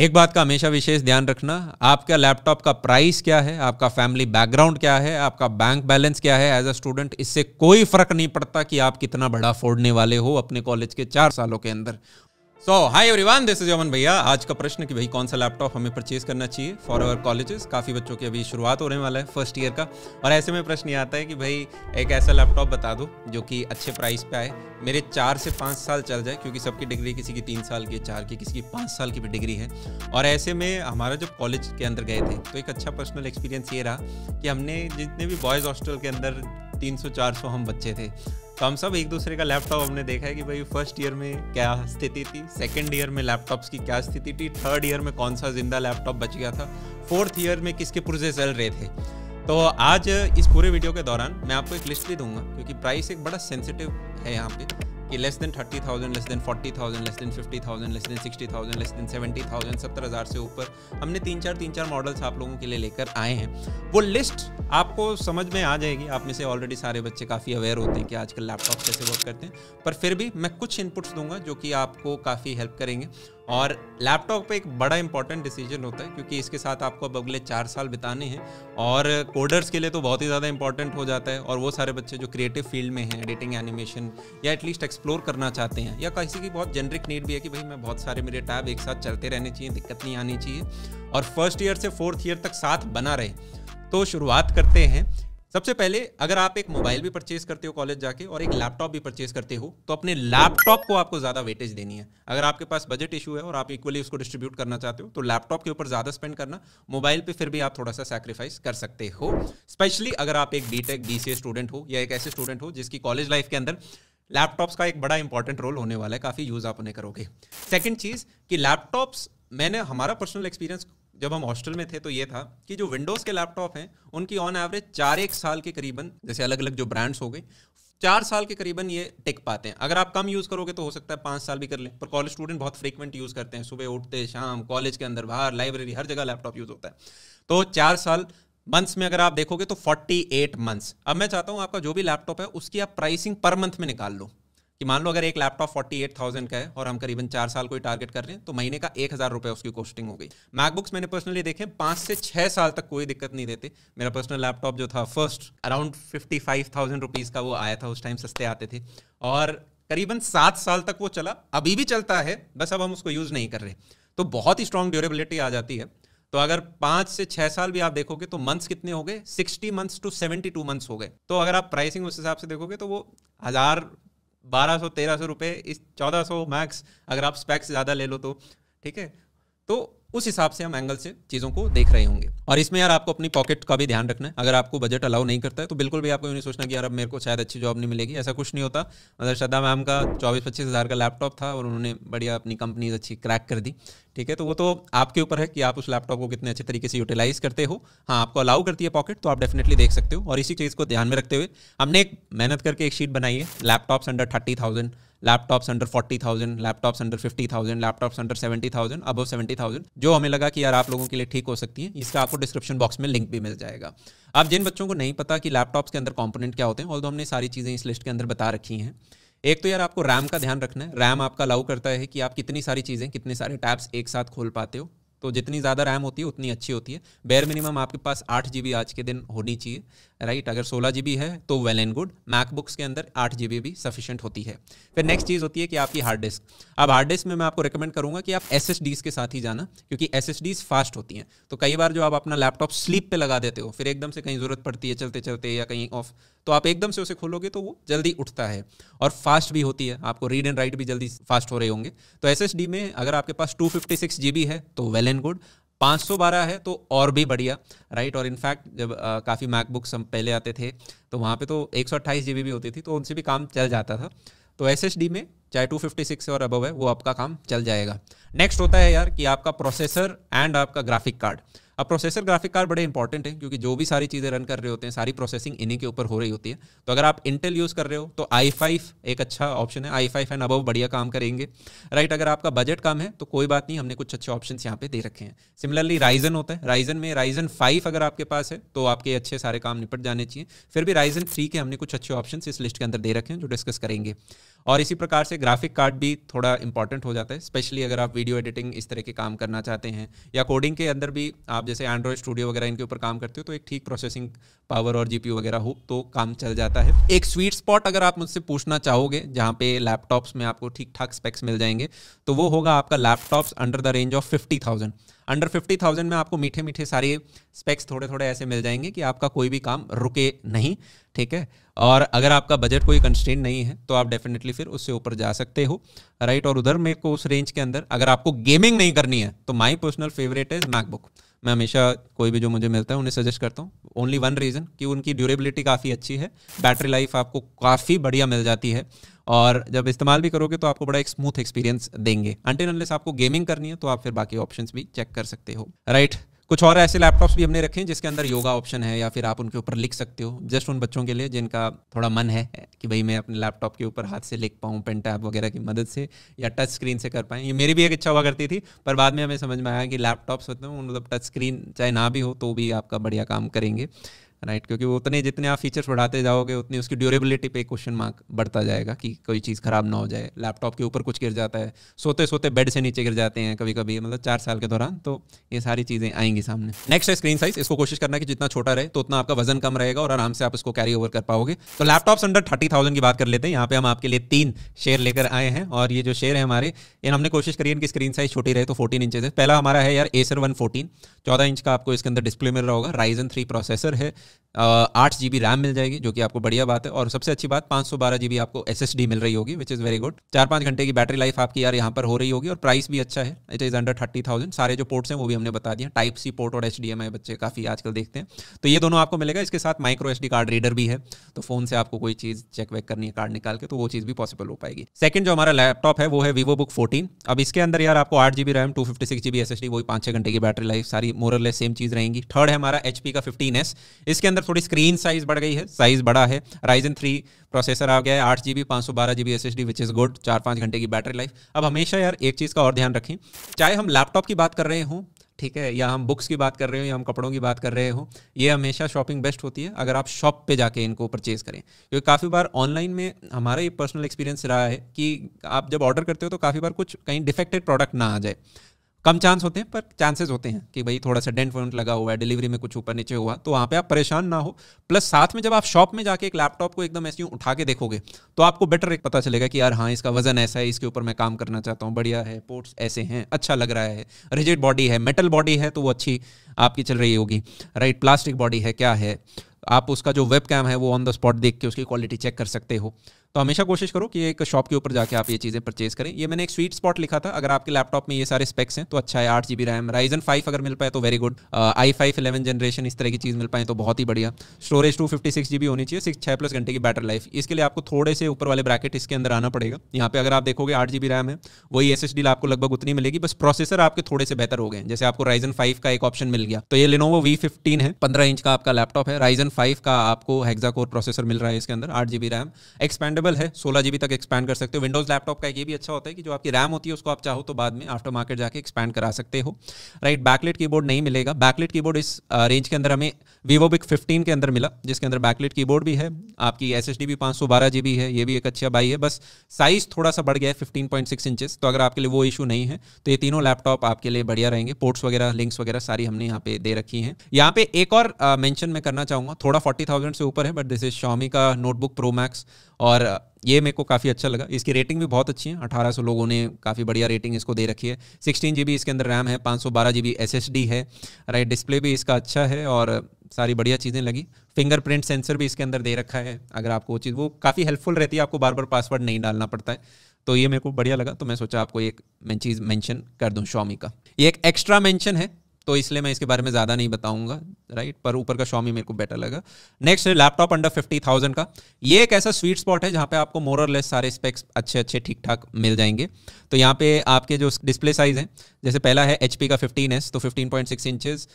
एक बात का हमेशा विशेष ध्यान रखना आपका लैपटॉप का प्राइस क्या है आपका फैमिली बैकग्राउंड क्या है आपका बैंक बैलेंस क्या है एज अ स्टूडेंट इससे कोई फर्क नहीं पड़ता कि आप कितना बड़ा फोड़ने वाले हो अपने कॉलेज के चार सालों के अंदर so hi everyone this is Yaman भैया आज का प्रश्न कि भाई कौन सा लैपटॉप हमें परचेज करना चाहिए फॉर अवर कॉलेजेस काफ़ी बच्चों की अभी शुरुआत होने वाला है फर्स्ट ईयर का और ऐसे में प्रश्न ये आता है कि भाई एक ऐसा लैपटॉप बता दो जो कि अच्छे प्राइस पे आए मेरे चार से पाँच साल चल जाए क्योंकि सबकी डिग्री किसी की तीन साल की चार की किसी की पाँच साल की भी डिग्री है और ऐसे में हमारा जब कॉलेज के अंदर गए थे तो एक अच्छा पर्सनल एक्सपीरियंस ये रहा कि हमने जितने भी बॉयज़ हॉस्टल के अंदर तीन सौ चार सौ हम बच्चे थे तो हम सब एक दूसरे का लैपटॉप हमने देखा है कि भाई फर्स्ट ईयर में क्या स्थिति थी सेकेंड ईयर में लैपटॉप्स की क्या स्थिति थी थर्ड ईयर में कौन सा जिंदा लैपटॉप बच गया था फोर्थ ईयर में किसके पुर्जे चल रहे थे तो आज इस पूरे वीडियो के दौरान मैं आपको एक लिस्ट भी दूंगा क्योंकि प्राइस एक बड़ा सेंसिटिव है यहाँ पे कि less than thirty thousand less than forty thousand less than fifty thousand less than sixty thousand less than seventy thousand सत्तर हज़ार से ऊपर हमने तीन चार तीन चार मॉडल्स आप लोगों के लिए लेकर आए हैं वो लिस्ट आपको समझ में आ जाएगी आप में से ऑलरेडी सारे बच्चे काफ़ी अवेयर होते हैं कि आजकल लैपटॉप कैसे वर्क करते हैं पर फिर भी मैं कुछ इनपुट्स दूंगा जो कि आपको काफ़ी हेल्प करेंगे और लैपटॉप पे एक बड़ा इंपॉर्टेंट डिसीजन होता है क्योंकि इसके साथ आपको अब अगले चार साल बिताने हैं और कोडर्स के लिए तो बहुत ही ज़्यादा इंपॉर्टेंट हो जाता है और वो सारे बच्चे जो क्रिएटिव फील्ड में हैं एडिटिंग एनिमेशन या एटलीस्ट एक्सप्लोर करना चाहते हैं या किसी की बहुत जेनरिक नीड भी है कि भाई मैं बहुत सारे मेरे टैब एक साथ चलते रहने चाहिए दिक्कत नहीं आनी चाहिए और फर्स्ट ईयर से फोर्थ ईयर तक साथ बना रहे तो शुरुआत करते हैं सबसे पहले अगर आप एक मोबाइल भी परचेज करते हो कॉलेज जाके और एक लैपटॉप भी परचेज करते हो तो अपने लैपटॉप को आपको ज़्यादा वेटेज देनी है अगर आपके पास बजट इशू है और आप इक्वली उसको डिस्ट्रीब्यूट करना चाहते हो तो लैपटॉप के ऊपर ज़्यादा स्पेंड करना मोबाइल पे फिर भी आप थोड़ा सा सेक्रीफाइस कर सकते हो स्पेशली अगर आप एक बी टेक स्टूडेंट हो या एक ऐसे स्टूडेंट हो जिसकी कॉलेज लाइफ के अंदर लैपटॉप्स का एक बड़ा इंपॉर्टेंट रोल होने वाला है काफ़ी यूज़ आप उन्हें करोगे सेकेंड चीज़ कि लैपटॉप्स मैंने हमारा पर्सनल एक्सपीरियंस जब हम हॉस्टल में थे तो ये था कि जो विंडोज़ के लैपटॉप हैं उनकी ऑन एवरेज चार एक साल के करीबन जैसे अलग अलग जो ब्रांड्स हो गए चार साल के करीबन ये टिक पाते हैं अगर आप कम यूज़ करोगे तो हो सकता है पाँच साल भी कर लें पर कॉलेज स्टूडेंट बहुत फ्रीक्वेंट यूज़ करते हैं सुबह उठते शाम कॉलेज के अंदर बाहर लाइब्रेरी हर जगह लैपटॉप यूज़ होता है तो चार साल मंथ्स में अगर आप देखोगे तो फोर्टी एट मंथ्स अब मैं चाहता हूँ आपका जो भी लैपटॉप है उसकी आप प्राइसिंग पर मंथ में निकाल लो कि मान लो अगर एक लैपटॉप फोर्टी एट थाउजेंड का है और हम करीबन चार साल कोई टारगेट कर रहे हैं तो महीने का एक हज़ार रुपये उसकी कॉस्टिंग हो गई मैकबुक्स मैंने पर्सनली देखे पाँच से छः साल तक कोई दिक्कत नहीं देते मेरा पर्सनल लैपटॉप जो था first around fifty five thousand rupees का वो आया था उस टाइम सस्ते आते थे और करीबन सात साल तक वो चला अभी भी चलता है बस अब हम उसको यूज़ नहीं कर रहे तो बहुत ही स्ट्रॉन्ग ड्यूरेबिलिटी आ जाती है तो अगर पाँच से छह साल भी आप देखोगे तो मंथ्स कितने हो गए sixty months to seventy two months हो गए तो अगर आप प्राइसिंग उस हिसाब से देखोगे तो वो हज़ार बारह सौ तेरह सौ रुपये इस चौदह सौ मैक्स अगर आप स्पैक्स ज़्यादा ले लो तो ठीक है तो उस हिसाब से हम एंगल से चीज़ों को देख रहे होंगे और इसमें यार आपको अपनी पॉकेट का भी ध्यान रखना है अगर आपको बजट अलाउ नहीं करता है तो बिल्कुल भी आपको नहीं सोचना कि यार अब मेरे को शायद अच्छी जॉब नहीं मिलेगी ऐसा कुछ नहीं होता मतलब श्रद्धा मैम का चौबीस पच्चीस हज़ार का लैपटॉप था और उन्होंने बढ़िया अपनी कंपनीज अच्छी क्रैक कर दी ठीक है तो वो तो आपके ऊपर है कि आप उस लैपटॉप को कितने अच्छे तरीके से यूटिलाइज करते हो हाँ आपको अलाउ करती है पॉकेट तो आप डेफिनेटली देख सकते हो और इसी चीज़ को ध्यान में रखते हुए हमने एक मेहनत करके एक शीट बनाई है laptops under thirty thousand laptops under forty thousand laptops under fifty thousand laptops under seventy thousand above seventy thousand जो हमें लगा कि यार आप लोगों के लिए ठीक हो सकती है इसका आपको डिस्क्रिप्शन बॉक्स में लिंक भी मिल जाएगा आप जिन बच्चों को नहीं पता कि लैपटॉप्स के अंदर कॉम्पोनेंट क्या होते हैं तो हमने सारी चीज़ें इस लिस्ट के अंदर बता रखी हैं एक तो यार आपको रैम का ध्यान रखना है रैम आपका अलाउ करता है कि आप कितनी सारी चीज़ें कितने सारे टैब्स एक साथ खोल पाते हो तो जितनी ज़्यादा रैम होती है उतनी अच्छी होती है बेयर मिनिमम आपके पास आठ जी आज के दिन होनी चाहिए राइट अगर सोलह जी है तो वेल एंड गुड मैकबुक्स के अंदर आठ जी भी सफिशियंट होती है फिर नेक्स्ट चीज़ होती है कि आपकी हार्ड डिस्क अब हार्ड डिस्क में मैं आपको रिकमेंड करूंगा कि आप एस के साथ ही जाना क्योंकि एस फास्ट होती हैं तो कई बार जो आप अपना लैपटॉप स्लीप पर लगा देते हो फिर एकदम से कहीं ज़रूरत पड़ती है चलते चलते या कहीं ऑफ तो आप एकदम से उसे खोलोगे तो वो जल्दी उठता है और फास्ट भी होती है आपको रीड एंड राइट भी जल्दी फास्ट हो रहे होंगे तो एस में अगर आपके पास टू फिफ्टी है तो वेल एंड गुड 512 है तो और भी बढ़िया राइट और इनफैक्ट जब काफ़ी मैकबुक्स हम पहले आते थे तो वहाँ पे तो एक सौ भी होती थी तो उनसे भी काम चल जाता था तो एस में चाहे 256 और अबव है वो आपका काम चल जाएगा नेक्स्ट होता है यार कि आपका प्रोसेसर एंड आपका ग्राफिक कार्ड अब प्रोसेसर ग्राफिक कार्ड बड़े इंपॉर्टेंट हैं क्योंकि जो भी सारी चीज़ें रन कर रहे होते हैं सारी प्रोसेसिंग इन्हीं के ऊपर हो रही होती है तो अगर आप इंटेल यूज़ कर रहे हो तो आई फाइव एक अच्छा ऑप्शन है आई फाइव एंड अबव बढ़िया काम करेंगे राइट अगर आपका बजट कम है तो कोई बात नहीं हमने कुछ अच्छे ऑप्शन यहाँ पे दे रखे हैं सिमिलरली राइजन होता है राइजन में राइजन फाइव अगर आपके पास है तो आपके अच्छे सारे काम निपट जाने चाहिए फिर भी राइजन थ्री के हमने कुछ अच्छे ऑप्शन इस लिस्ट के अंदर दे रखे हैं जो डिस्कस करेंगे और इसी प्रकार से ग्राफिक कार्ड भी थोड़ा इंपॉर्टेंट हो जाता है स्पेशली अगर आप वीडियो एडिटिंग इस तरह के काम करना चाहते हैं या कोडिंग के अंदर भी आप जैसे एंड्रॉयड स्टूडियो वगैरह इनके ऊपर काम करते हो तो एक ठीक प्रोसेसिंग पावर और जीपीयू वगैरह हो तो काम चल जाता है एक स्वीट स्पॉट अगर आप मुझसे पूछना चाहोगे जहाँ पे लैपटॉप्स में आपको ठीक ठाक स्पेक्स मिल जाएंगे तो वो होगा आपका laptops under the range of fifty thousand under fifty thousand में आपको मीठे मीठे सारे स्पेक्स थोड़े थोड़े ऐसे मिल जाएंगे कि आपका कोई भी काम रुके नहीं ठीक है और अगर आपका बजट कोई कंस्टेंट नहीं है तो आप डेफिनेटली फिर उससे ऊपर जा सकते हो राइट और उधर मेरे को उस रेंज के अंदर अगर आपको गेमिंग नहीं करनी है तो my personal favourite is MacBook मैं हमेशा कोई भी जो मुझे मिलता है उन्हें सजेस्ट करता हूँ ओनली वन रीज़न कि उनकी ड्यूरेबिलिटी काफ़ी अच्छी है बैटरी लाइफ आपको काफ़ी बढ़िया मिल जाती है और जब इस्तेमाल भी करोगे तो आपको बड़ा एक स्मूथ एक्सपीरियंस देंगे अंटिल अनलेस आपको गेमिंग करनी है तो आप फिर बाकी ऑप्शन भी चेक कर सकते हो राइट right. कुछ और ऐसे लैपटॉप्स भी हमने रखे हैं जिसके अंदर योगा ऑप्शन है या फिर आप उनके ऊपर लिख सकते हो जस्ट उन बच्चों के लिए जिनका थोड़ा मन है कि भाई मैं अपने लैपटॉप के ऊपर हाथ से लिख पाऊँ पेन टैब वगैरह की मदद से या टच स्क्रीन से कर पाएँ ये मेरी भी एक इच्छा हुआ करती थी पर बाद में हमें समझ में आया कि लैपटॉप्स होते हैं मतलब टच स्क्रीन चाहे ना भी हो तो भी आपका बढ़िया काम करेंगे राइट क्योंकि वो उतने जितने आप फीचर्स बढ़ाते जाओगे उतनी उसकी ड्यूरेबिलिटी पे क्वेश्चन मार्क बढ़ता जाएगा कि कोई चीज़ ख़राब ना हो जाए लैपटॉप के ऊपर कुछ गिर जाता है सोते सोते बेड से नीचे गिर जाते हैं कभी कभी मतलब चार साल के दौरान तो ये सारी चीज़ें आएंगी सामने नेक्स्ट है स्क्रीन साइज इसको कोशिश करना कि जितना छोटा रहे तो उतना आपका वजन कम रहेगा और आराम से आप इसको कैरी ओवर कर पाओगे तो लैपटॉप्स अंडर थर्टी थाउजेंड की बात कर लेते हैं यहाँ पे हम आपके लिए तीन शेयर लेकर आए हैं और ये जो शेयर है हमारे इन हमने कोशिश करी है इनकी स्क्रीन साइज छोटी रहे तो फोर्टीन इंचेज है पहला हमारा है यार एसर वन फोर्टीन चौदह इंच का आपको इसके अंदर डिस्प्ले मिल रहा होगा राइजन थ्री प्रोसेसर है आठ जी बी रैम मिल जाएगी जो कि आपको बढ़िया बात है और सबसे अच्छी बात पाँच सौ बारह जी बी आपको एस एस डी मिल रही होगी विच इज़ वेरी गुड चार पाँच घंटे की बैटरी लाइफ आपकी यार यहाँ पर हो रही होगी और प्राइस भी अच्छा है it is under thirty thousand सारे जो पोर्ट्स हैं वो भी हमने बता दिया टाइप सी पोर्ट और एच डी एम आई बच्चे काफ़ी आजकल देखते हैं तो ये दोनों आपको मिलेगा इसके साथ micro H D card reader भी है तो फोन से आपको कोई चीज़ चेक वेक करनी है कार्ड निकाल के तो वो चीज़ भी पॉसिबल हो पाएगी सेकंड जो हमारा लैपटॉप है वो है वीवो बुक फोर्टीन अब इसके अंदर यार आपको आठ G B RAM two fifty six G B S S D वही पाँच छः घंटे की बैटरी लाइफ सारी मोरल सेम चीज़ रहेंगी थर्ड है हमारा एच पी का फिफ्टीन एस इस इसके अंदर थोड़ी स्क्रीन साइज बढ़ गई है साइज बड़ा है राइजन थ्री प्रोसेसर आ गया है आठ जी बी पाँच सौ बारह G B S S D which is good चार पाँच घंटे की बैटरी लाइफ अब हमेशा यार एक चीज़ का और ध्यान रखें चाहे हम लैपटॉप की बात कर रहे हों ठीक है या हम बुक्स की बात कर रहे हो या हम कपड़ों की बात कर रहे हो ये हमेशा शॉपिंग बेस्ट होती है अगर आप शॉप पे जाके इनको परचेज करें क्योंकि काफ़ी बार ऑनलाइन में हमारा ये पर्सनल एक्सपीरियंस रहा है कि आप जब ऑर्डर करते हो तो काफ़ी बार कुछ कहीं डिफेक्टेड प्रोडक्ट ना आ जाए कम चांस होते हैं पर चांसेस होते हैं कि भाई थोड़ा सा डेंट वेंट लगा हुआ है डिलीवरी में कुछ ऊपर नीचे हुआ तो वहाँ पे आप परेशान ना हो प्लस साथ में जब आप शॉप में जाके एक लैपटॉप को एकदम ऐसे उठा के देखोगे तो आपको बेटर एक पता चलेगा कि यार हाँ इसका वजन ऐसा है इसके ऊपर मैं काम करना चाहता हूँ बढ़िया है पोर्ट्स ऐसे हैं अच्छा लग रहा है रिजिड बॉडी है मेटल बॉडी है तो वो अच्छी आपकी चल रही होगी राइट प्लास्टिक बॉडी है क्या है आप उसका जो वेब कैम है वो ऑन द स्पॉट देख के उसकी क्वालिटी चेक कर सकते हो तो हमेशा कोशिश करो कि एक शॉप के ऊपर जाके आप ये चीज़ें परचेज करें ये मैंने एक स्वीट स्पॉट लिखा था अगर आपके लैपटॉप में ये सारे स्पेक्स हैं तो अच्छा है आठ G B RAM Ryzen five अगर मिल पाए तो very good I five eleven generation इस तरह की चीज़ मिल पाए तो बहुत ही बढ़िया storage two fifty six G B होनी चाहिए सिक्स छः प्लस घंटे की बैटरी लाइफ इसके लिए आपको थोड़े से ऊपर वाले ब्रैकेट इसके अंदर आना पड़ेगा यहाँ पे अगर आप देखोगे आठ जी बी रैम है वही एस एस डी आपको लगभग उतनी मिलेगी बस प्रोसेसर आपके थोड़े से बेहतर हो गए जैसे आपको राइजन फाइव का एक ऑप्शन मिल गया तो ये लिनोवो वी फिफ्टीन है पंद्रह इंच का आपका लैपटॉप है राइजन फाइव का आपको हेक्सा कोर प्रोसेसर मिल रहा है इसके अंदर आठ G B RAM expand expandable है सोलह जीबी तक एक्सपैंड कर सकते हो विंडोज लैपटॉप का ये भी अच्छा होता है कि जो आपकी रैम होती है उसको आप चाहो तो बाद में आफ्टर मार्केट जाके एक्सपैंड करा सकते हो राइट बैकलेट कीबोर्ड नहीं मिलेगा बैकलेट कीबोर्ड इस रेंज के अंदर हमें वीवो बिक फिफ्टीन के अंदर मिला जिसके अंदर बैकलेट कीबोर्ड भी है आपकी एस एस डी भी पाँच सौ बारह जी है ये भी एक अच्छा बाई है बस साइज थोड़ा सा बढ़ गया है फिफ्टीन पॉइंट सिक्स इंचेस तो अगर आपके लिए वो इशू नहीं है तो ये तीनों लैपटॉप आपके लिए बढ़िया रहेंगे पोर्ट्स वगैरह लिंक्स वगैरह सारी हमने यहाँ पे दे रखी है यहाँ पे एक और मैंशन मैं करना चाहूंगा थोड़ा फोर्टी से ऊपर है बट दिस इज शॉमी का नोटबुक प्रो मैक्स और ये मेरे को काफ़ी अच्छा लगा इसकी रेटिंग भी बहुत अच्छी है अठारह सौ लोगों ने काफ़ी बढ़िया रेटिंग इसको दे रखी है सिक्सटीन जी इसके अंदर रैम है पाँच सौ बारह G B S S D है राइट डिस्प्ले भी इसका अच्छा है और सारी बढ़िया चीज़ें लगी फिंगरप्रिंट सेंसर भी इसके अंदर दे रखा है अगर आपको वो चीज़ वो काफ़ी हेल्पफुल रहती है आपको बार बार पासवर्ड नहीं डालना पड़ता है तो ये मेरे को बढ़िया लगा तो मैं सोचा आपको एक मैं चीज़ मेंशन कर दूं शॉमी का ये एक एक्स्ट्रा मेंशन है तो इसलिए मैं इसके बारे में ज़्यादा नहीं बताऊंगा राइट पर ऊपर का शॉमी मेरे को बेटर लगा next laptop under fifty thousand का ये एक ऐसा स्वीट स्पॉट है जहाँ पे आपको मोर और लेस सारे स्पेक्स अच्छे अच्छे ठीक ठाक मिल जाएंगे तो यहाँ पे आपके जो डिस्प्ले साइज हैं जैसे पहला है एच का फिफ्टीन तो fifteen point six inches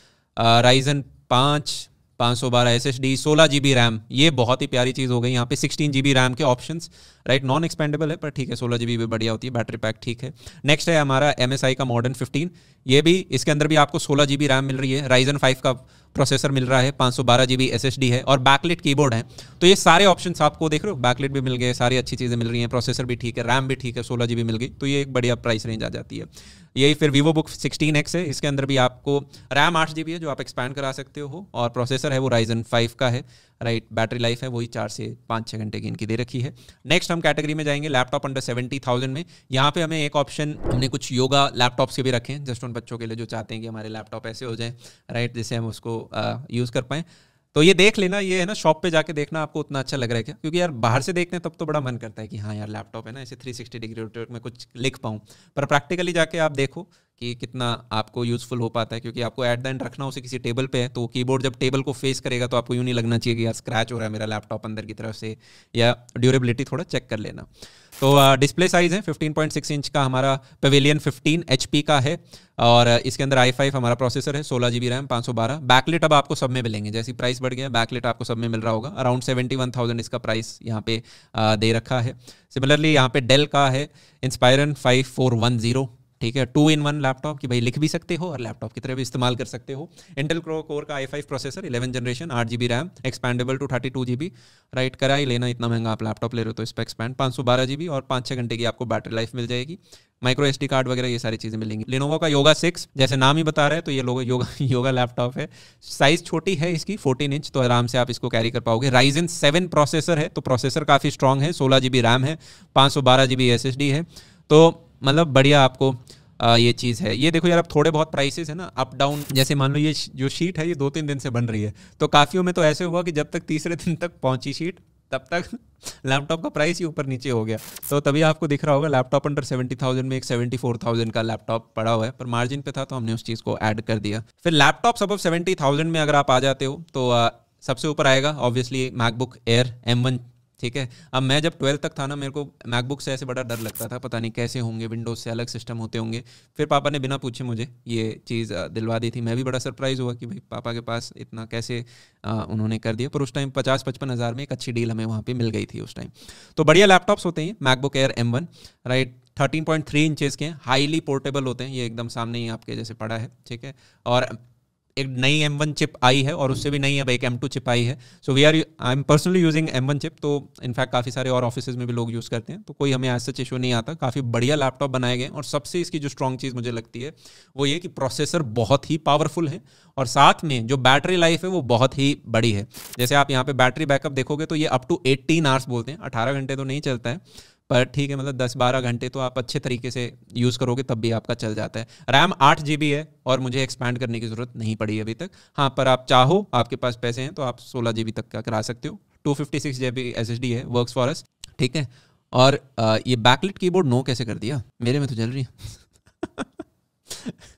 Ryzen पाँच पाँच सौ बारह एस एस डी सोलह जी बी रैम ये बहुत ही प्यारी चीज़ हो गई यहाँ पे सिक्सटीन जी बी रैम के ऑप्शन राइट नॉन एक्सपेंडेबल है पर ठीक है सोलह जी बी भी बढ़िया होती है बैटरी पैक ठीक है नेक्स्ट है हमारा एम एस आई का मॉडर्न फिफ्टीन ये भी इसके अंदर भी आपको सोलह जी बी रैम मिल रही है राइजन फाइव का प्रोसेसर मिल रहा है पाँच सौ बारह G B S S D है और बैकलेट कीबोर्ड है तो ये सारे ऑप्शन आपको देख रहे हो बैकलेट भी मिल गए सारी अच्छी चीज़ें मिल रही हैं प्रोसेसर भी ठीक है रैम भी ठीक है सोलह जी बी मिल गई तो ये एक बढ़िया प्राइस रेंज आ जाती है यही फिर वीवो बुक सिक्सटीन एक्स है इसके अंदर भी आपको रैम आठ जी बी है जो आप एक्सपैंड करा सकते हो और प्रोसेसर है वो राइजन फाइव का है राइट बैटरी लाइफ है वही चार से पाँच छः घंटे की इनकी दे रखी है नेक्स्ट हम कैटेगरी में जाएंगे लैपटॉप अंडर सेवेंटी थाउजेंड में यहाँ पे हमें एक ऑप्शन हमने कुछ योगा लैपटॉप्स के भी रखे हैं जस्ट उन बच्चों के लिए जो चाहते हैं कि हमारे लैपटॉप ऐसे हो जाए राइट जिससे हम उसको यूज़ कर पाएँ तो ये देख लेना ये है ना शॉप पे जाके देखना आपको उतना अच्छा लग रहा है क्या क्योंकि यार बाहर से देखते हैं तब तो बड़ा मन करता है कि हाँ यार लैपटॉप है ना ऐसे 360 डिग्री रोटेट में कुछ लिख पाऊँ पर प्रैक्टिकली जाके आप देखो कि कितना आपको यूजफुल हो पाता है क्योंकि आपको एट द एंड रखना उसे किसी टेबल पे है तो कीबोर्ड जब टेबल को फेस करेगा तो आपको यूँ नहीं लगना चाहिए कि यार स्क्रैच हो रहा है मेरा लैपटॉप अंदर की तरफ से या ड्यूरेबिलिटी थोड़ा चेक कर लेना तो डिस्प्ले साइज है 15.6 इंच का हमारा पवेलियन 15 एच का है और इसके अंदर आई फाइव हमारा प्रोसेसर है सोलह जी बी रैम पाँच सौ बारह बैकलेट अब आपको सब में मिलेंगे जैसी प्राइस बढ़ गया बैकलेट आपको सब में मिल रहा होगा अराउंड सेवेंटी वन थाउजेंड इसका प्राइस यहाँ पे दे रखा है सिमिलरली यहाँ पे डेल का है Inspiron five four one zero ठीक है टू इन वन लैपटॉप की भाई लिख भी सकते हो और लैपटॉप की तरह भी इस्तेमाल कर सकते हो इंटेल क्रो कोर का I five processor eleven generation आठ G B RAM expandable two thirty two G B right करा ही लेना इतना महंगा आप लैपटॉप ले रहे हो तो इस पर एक्सपैंड पाँच सौ बारह जी बी और पाँच छः घंटे की आपको बैटरी लाइफ मिल जाएगी माइक्रो एस डी कार्ड वगैरह ये सारी चीज़ें मिलेंगी लेनोवो का योगा सिक्स जैसे नाम ही बता रहे हैं तो ये लोग योगा योगा लैपटॉप है साइज़ छोटी है इसकी फोर्टीन इंच तो आराम से आप इसको कैरी कर पाओगे राइजन सेवन प्रोसेसर है तो प्रोसेसर काफ़ी स्ट्रॉन्ग है सोलह जी बी रैम है पाँच सौ बारह G B S S D है तो मतलब बढ़िया आपको आ, ये चीज़ है ये देखो यार अब थोड़े बहुत प्राइसेस है ना अप डाउन जैसे मान लो ये जो शीट है ये दो तीन दिन से बन रही है तो काफ़ियों में तो ऐसे हुआ कि जब तक तीसरे दिन तक पहुंची शीट तब तक लैपटॉप का प्राइस ही ऊपर नीचे हो गया तो तभी आपको दिख रहा होगा लैपटॉप अंडर सेवेंटी थाउजेंड में एक सेवेंटी फोर थाउजेंड का लैपटॉप पड़ा हुआ है पर मार्जिन पे था तो हमने उस चीज़ को ऐड कर दिया फिर लैपटॉप सब सेवेंटी थाउजेंड में अगर आप आ जाते हो तो सबसे ऊपर आएगा obviously MacBook Air M one ठीक है अब मैं जब ट्वेल्थ तक था ना मेरे को मैकबुक से ऐसे बड़ा डर लगता था पता नहीं कैसे होंगे विंडोज से अलग सिस्टम होते होंगे फिर पापा ने बिना पूछे मुझे ये चीज़ दिलवा दी थी मैं भी बड़ा सरप्राइज़ हुआ कि भाई पापा के पास इतना कैसे आ, उन्होंने कर दिया पर उस टाइम पचास पचपन हज़ार में एक अच्छी डील हमें वहाँ पर मिल गई थी उस टाइम तो बढ़िया लैपटॉप्स होते हैं MacBook Air M one right thirteen point three inches के हाईली पोर्टेबल होते हैं ये एकदम सामने ही आपके जैसे पड़ा है ठीक है और एक नई एम वन चिप आई है और उससे भी नई अब एक एम टू चिप आई है so we are I am personally using M one chip तो इनफैक्ट काफ़ी सारे और ऑफिस में भी लोग यूज़ करते हैं तो कोई हमें आज सच इशू नहीं आता काफ़ी बढ़िया लैपटॉप बनाए गए और सबसे इसकी जो स्ट्रॉन्ग चीज़ मुझे लगती है वो ये कि प्रोसेसर बहुत ही पावरफुल है और साथ में जो बैटरी लाइफ है वो बहुत ही बड़ी है जैसे आप यहाँ पे बैटरी बैकअप देखोगे तो ये अप टू एट्टीन आवर्स बोलते हैं अठारह घंटे तो नहीं चलता है पर ठीक है मतलब दस बारह घंटे तो आप अच्छे तरीके से यूज़ करोगे तब भी आपका चल जाता है रैम आठ जी है और मुझे एक्सपैंड करने की ज़रूरत नहीं पड़ी अभी तक हाँ पर आप चाहो आपके पास पैसे हैं तो आप सोलह जी तक का करा सकते हो two fifty six S S D है वर्क फॉर एस ठीक है और ये बैकलिट कीबोर्ड नो कैसे कर दिया मेरे में तो जल रही है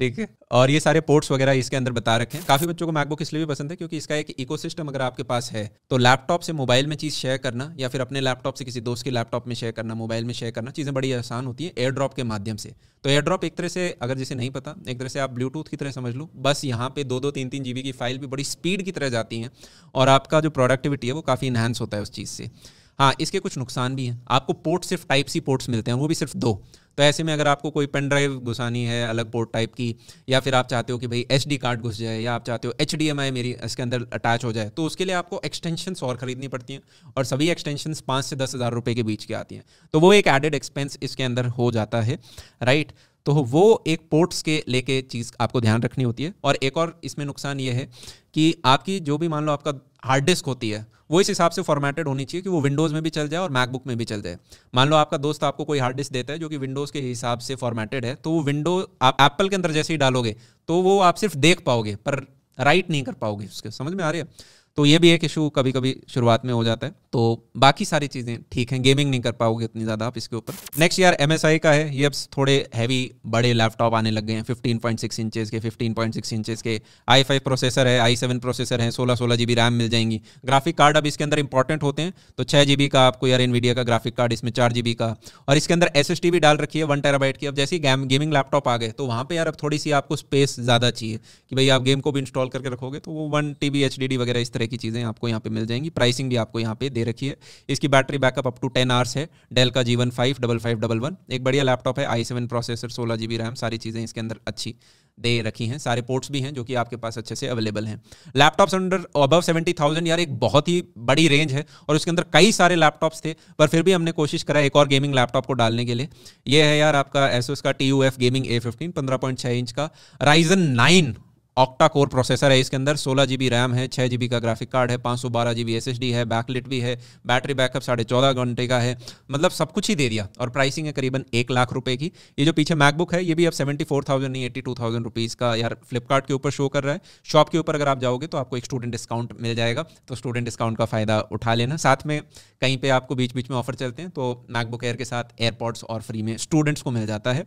ठीक है और ये सारे पोर्ट्स वगैरह इसके अंदर बता रखे हैं काफी बच्चों को मैकबुक इसलिए भी पसंद है क्योंकि इसका एक इकोसिस्टम अगर आपके पास है तो लैपटॉप से मोबाइल में चीज शेयर करना या फिर अपने लैपटॉप से किसी दोस्त के लैपटॉप में शेयर करना मोबाइल में शेयर करना चीजें बड़ी आसान होती है एयर ड्रॉप के माध्यम से तो एयर ड्रॉप एक तरह से अगर जिसे नहीं पता एक तरह से आप ब्लूटूथ की तरह समझ लो बस यहाँ पे दो दो तीन तीन जीबी की फाइल भी बड़ी स्पीड की तरह जाती है और आपका जो प्रोडक्टिविटी है वो काफी इन्हांस होता है उस चीज से हाँ इसके कुछ नुकसान भी हैं आपको पोर्ट सिर्फ टाइप सी पोर्ट्स मिलते हैं वो भी सिर्फ दो तो ऐसे में अगर आपको कोई पेन ड्राइव घुसानी है अलग पोर्ट टाइप की या फिर आप चाहते हो कि भाई एच कार्ड घुस जाए या आप चाहते हो एच मेरी इसके अंदर अटैच हो जाए तो उसके लिए आपको एक्सटेंशन और खरीदनी पड़ती हैं और सभी एक्सटेंशन पाँच से दस हज़ार रुपये के बीच की आती हैं तो वो एक एडेड एक्सपेंस इसके अंदर हो जाता है राइट right? तो वो एक पोर्ट्स के लेके चीज़ आपको ध्यान रखनी होती है और एक और इसमें नुकसान ये है कि आपकी जो भी मान लो आपका हार्ड डिस्क होती है वो इस हिसाब से फॉर्मेटेड होनी चाहिए कि वो विंडोज़ में भी चल जाए और मैकबुक में भी चल जाए मान लो आपका दोस्त आपको कोई हार्ड डिस्क देता है जो कि विंडोज़ के हिसाब से फॉर्मेटेड है तो वो विंडो आप एप्पल के अंदर जैसे ही डालोगे तो वो आप सिर्फ देख पाओगे पर राइट नहीं कर पाओगे उसके समझ में आ रही है तो ये भी एक इशू कभी कभी शुरुआत में हो जाता है तो बाकी सारी चीज़ें ठीक हैं गेमिंग नहीं कर पाओगे इतनी ज़्यादा आप इसके ऊपर नेक्स्ट यार एम का है ये अब थोड़े हैवी बड़े लैपटॉप आने लग गए हैं फिफ्टीन पॉइंट सिक्स इंचेस के फिफ्टीन पॉइंट सिक्स इंचेस के आई फाइव प्रोसेसर है आई सेवन प्रोसेसर है सोलह सोलह जी रैम मिल जाएंगी ग्राफिक कार्ड अब इसके अंदर इंपॉर्टेंट होते हैं तो छह जी का आपको यार इनवीडिया का ग्राफिक कार्ड इसमें चार जी का और इसके अंदर एस भी डाल रखी है वन टेराबाइट की अब जैसे गेमिंग लैपटॉप आ गए तो वहाँ पर यार अब थोड़ी सी आपको स्पेस ज़्यादा चाहिए कि भाई आप गेम को भी इंस्टॉल करके रखोगे तो वो वन टी बी वगैरह इस तरह की चीज़ें आपको यहाँ पे मिल जाएंगी प्राइसिंग भी आपको यहाँ पे दे रखी है इसकी battery backup up to ten hours है डेल का जीवन five double five double one एक बढ़िया लैपटॉप है आई सेवन प्रोसेसर सोलह जी बी रैम सारी चीज़ें इसके अंदर अच्छी दे रखी हैं सारे पोर्ट्स भी हैं जो कि आपके पास अच्छे से अवेलेबल हैं laptops under above seventy thousand यार एक बहुत ही बड़ी रेंज है और उसके अंदर कई सारे लैपटॉप्स थे पर फिर भी हमने कोशिश करा एक और गेमिंग लैपटॉप को डालने के लिए ये है यार आपका एसोस का T U F gaming A fifteen पंद्रह पॉइंट छः इंच का Ryzen nine octa core processor है इसके अंदर सोलह जी रैम है छः जी का ग्राफिक कार्ड है पाँच सौ बारह G B S S D है बैकलिट भी है बैटरी बैकअप साढ़े चौदह घंटे का है मतलब सब कुछ ही दे दिया और प्राइसिंग है करीबन एक लाख रुपये की ये जो पीछे मैकबुक है ये भी अब सेवेंटी फोर थाउजेंड नहीं एट्टी टू थाउजेंड रुपीज़ का यार फ्लिपकार्ट के ऊपर शो कर रहा है शॉप के ऊपर अगर आप जाओगे तो आपको एक स्टूडेंट डिस्काउंट मिल जाएगा तो स्टूडेंट डिस्काउंट का फ़ायदा उठा लेना साथ में कहीं पर आपको बीच बीच में ऑफर चलते हैं तो मैकबुक एयर के साथ एयरपॉड्स और फ्री में स्टूडेंट्स को मिल जाता है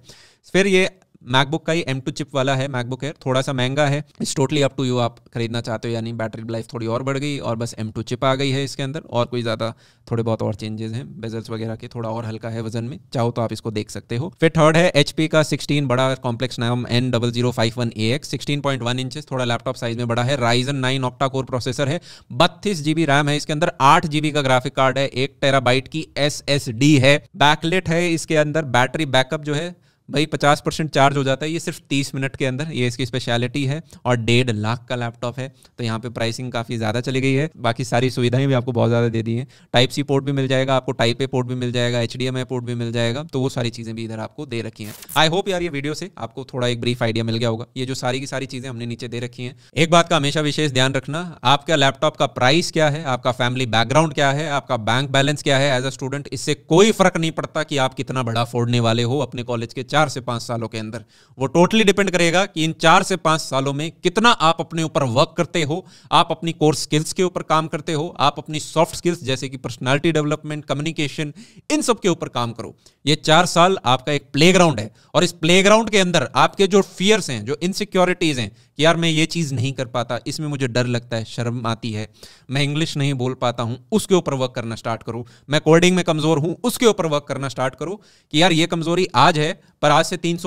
फिर ये मैकबुक का ही एम चिप वाला है मैकबुक एयर थोड़ा सा महंगा है it's totally up to you आप खरीदना चाहते हो यानी बैटरी लाइफ थोड़ी और बढ़ गई और बस एम चिप आ गई है इसके अंदर और कोई ज़्यादा थोड़े बहुत और चेंजेस हैं बेजल्स वगैरह के थोड़ा और हल्का है वजन में चाहो तो आप इसको देख सकते हो फिर थर्ड है एच का सिक्सटीन बड़ा कॉम्प्लेक्स नाम N double zero five one A X sixteen point one inches थोड़ा लैपटॉप साइज में बड़ा है Ryzen nine octa core processor है बत्तीस जीबी रैम है इसके अंदर आठ जीबी का ग्राफिक कार्ड है एक टेराबाइट की एस एस डी है बैकलेट है इसके अंदर बैटरी बैकअप जो है भाई पचास परसेंट चार्ज हो जाता है ये सिर्फ तीस मिनट के अंदर ये इसकी स्पेशलिटी है और डेढ़ लाख का लैपटॉप है तो यहाँ पे प्राइसिंग काफ़ी ज़्यादा चली गई है बाकी सारी सुविधाएं भी आपको बहुत ज़्यादा दे दी हैं टाइप सी पोर्ट भी मिल जाएगा आपको टाइप ए पोर्ट भी मिल जाएगा एच पोर्ट भी मिल जाएगा तो वो सारी चीज़ें भी इधर आपको दे रखी हैं आई होप यार ये वीडियो से आपको थोड़ा एक ब्रीफ आइडिया मिल गया होगा ये जो सारी की सारी चीज़ें हमने नीचे दे रखी हैं एक बात का हमेशा विशेष ध्यान रखना आपका लैपटॉप का प्राइस क्या है आपका फैमिली बैकग्राउंड क्या है आपका बैंक बैलेंस क्या है एज अ स्टूडेंट इससे कोई फर्क नहीं पड़ता कि आप कितना बड़ा फोड़ने वाले हो अपने कॉलेज के चार से पांच सालों के अंदर वो टोटली डिपेंड करेगा कि इन चार से पांच सालों में कितना आप अपने ऊपर वर्क करते हो आप अपनी कोर स्किल्स के ऊपर काम करते हो आप अपनी सॉफ्ट स्किल्स जैसे कि पर्सनैलिटी डेवलपमेंट कम्युनिकेशन इन सब के ऊपर काम करो ये चार साल आपका एक प्ले है और इस प्ले के अंदर आपके जो फियर्स हैं जो इनसिक्योरिटीज हैं कि यार मैं ये चीज़ नहीं कर पाता इसमें मुझे डर लगता है शर्म आती है मैं इंग्लिश नहीं बोल पाता हूँ उसके ऊपर वर्क करना स्टार्ट करूँ मैं कोडिंग में कमज़ोर हूँ उसके ऊपर वर्क करना स्टार्ट करूँ कि यार ये कमज़ोरी आज है पर आज से तीन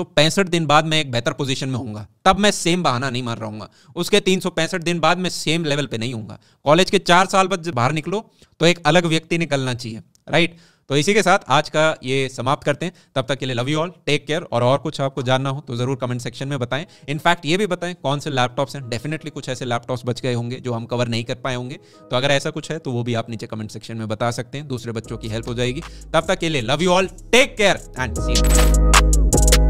दिन बाद मैं एक बेहतर पोजिशन में हूँगा तब मैं सेम बहाना नहीं मार रहा उसके तीन दिन बाद मैं सेम लेवल पर नहीं हूँ कॉलेज के चार साल बाद जब बाहर निकलो तो एक अलग व्यक्ति निकलना चाहिए राइट तो इसी के साथ आज का ये समाप्त करते हैं तब तक के लिए love you all take care और और कुछ आपको जानना हो तो जरूर कमेंट सेक्शन में बताएं इनफैक्ट ये भी बताएं कौन से लैपटॉप्स हैं डेफिनेटली कुछ ऐसे लैपटॉप्स बच गए होंगे जो हम कवर नहीं कर पाए होंगे तो अगर ऐसा कुछ है तो वो भी आप नीचे कमेंट सेक्शन में बता सकते हैं दूसरे बच्चों की हेल्प हो जाएगी तब तक के लिए love you all take care and C